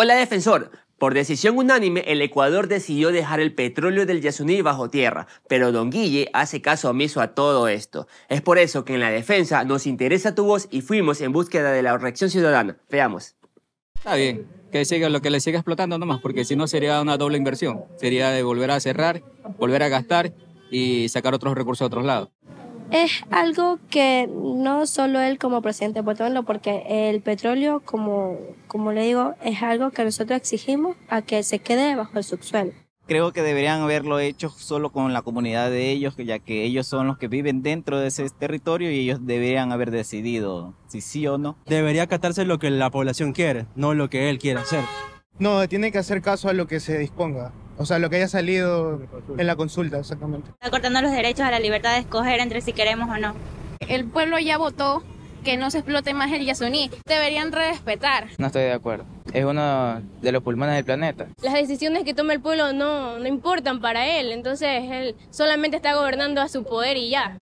Hola defensor, por decisión unánime, el Ecuador decidió dejar el petróleo del Yasuní bajo tierra, pero Don Guille hace caso omiso a todo esto. Es por eso que en la defensa nos interesa tu voz y fuimos en búsqueda de la reacción ciudadana. Veamos. Está bien, que siga lo que le siga explotando nomás, porque si no sería una doble inversión. Sería de volver a cerrar, volver a gastar y sacar otros recursos a otros lados es algo que no solo él como presidente de lo porque el petróleo, como, como le digo, es algo que nosotros exigimos a que se quede bajo el subsuelo. Creo que deberían haberlo hecho solo con la comunidad de ellos, ya que ellos son los que viven dentro de ese territorio y ellos deberían haber decidido si sí o no. Debería acatarse lo que la población quiere, no lo que él quiere hacer. No, tiene que hacer caso a lo que se disponga. O sea, lo que haya salido en la consulta, exactamente. Está cortando los derechos a la libertad de escoger entre si queremos o no. El pueblo ya votó que no se explote más el Yasuní. Deberían respetar. No estoy de acuerdo. Es uno de los pulmones del planeta. Las decisiones que toma el pueblo no, no importan para él. Entonces él solamente está gobernando a su poder y ya.